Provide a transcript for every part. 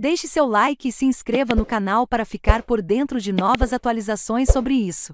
Deixe seu like e se inscreva no canal para ficar por dentro de novas atualizações sobre isso.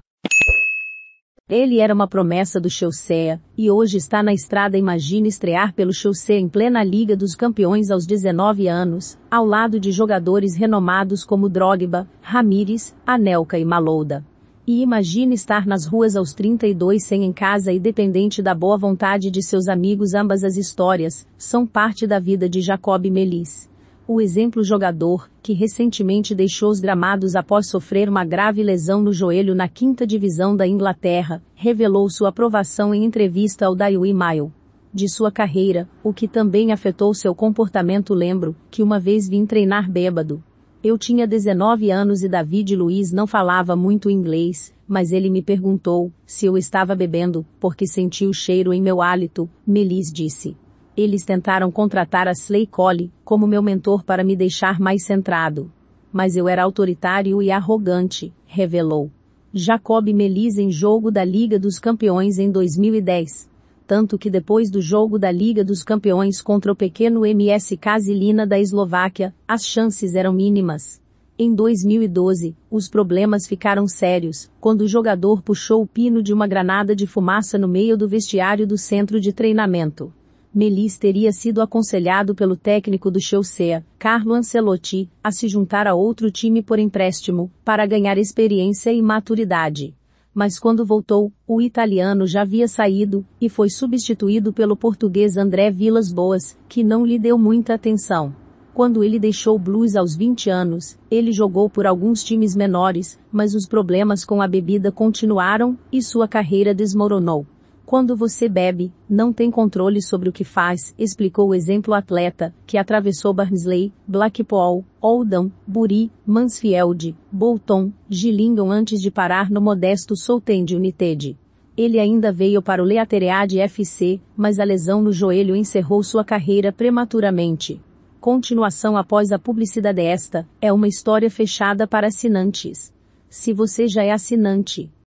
Ele era uma promessa do Chelsea, e hoje está na estrada imagina estrear pelo Chelsea em plena Liga dos Campeões aos 19 anos, ao lado de jogadores renomados como Drogba, Ramires, Anelka e Malouda. E imagine estar nas ruas aos 32 sem em casa e dependente da boa vontade de seus amigos ambas as histórias, são parte da vida de Jacob Melis o exemplo jogador, que recentemente deixou os gramados após sofrer uma grave lesão no joelho na quinta divisão da Inglaterra, revelou sua aprovação em entrevista ao Daily Mail. De sua carreira, o que também afetou seu comportamento lembro, que uma vez vim treinar bêbado. Eu tinha 19 anos e David Luiz não falava muito inglês, mas ele me perguntou se eu estava bebendo, porque senti o cheiro em meu hálito, Melis disse. Eles tentaram contratar a Slay Cole como meu mentor para me deixar mais centrado. Mas eu era autoritário e arrogante, revelou. Jacob Melis em jogo da Liga dos Campeões em 2010. Tanto que depois do jogo da Liga dos Campeões contra o pequeno MS Casilina da Eslováquia, as chances eram mínimas. Em 2012, os problemas ficaram sérios, quando o jogador puxou o pino de uma granada de fumaça no meio do vestiário do centro de treinamento. Melis teria sido aconselhado pelo técnico do Chelsea, Carlo Ancelotti, a se juntar a outro time por empréstimo, para ganhar experiência e maturidade. Mas quando voltou, o italiano já havia saído, e foi substituído pelo português André Vilas Boas, que não lhe deu muita atenção. Quando ele deixou Blues aos 20 anos, ele jogou por alguns times menores, mas os problemas com a bebida continuaram, e sua carreira desmoronou. Quando você bebe, não tem controle sobre o que faz, explicou o exemplo atleta, que atravessou Barnsley, Blackpool, Oldham, Bury, Mansfield, Bolton, Gillingham antes de parar no modesto de United. Ele ainda veio para o Leatereade FC, mas a lesão no joelho encerrou sua carreira prematuramente. Continuação após a publicidade desta, é uma história fechada para assinantes. Se você já é assinante,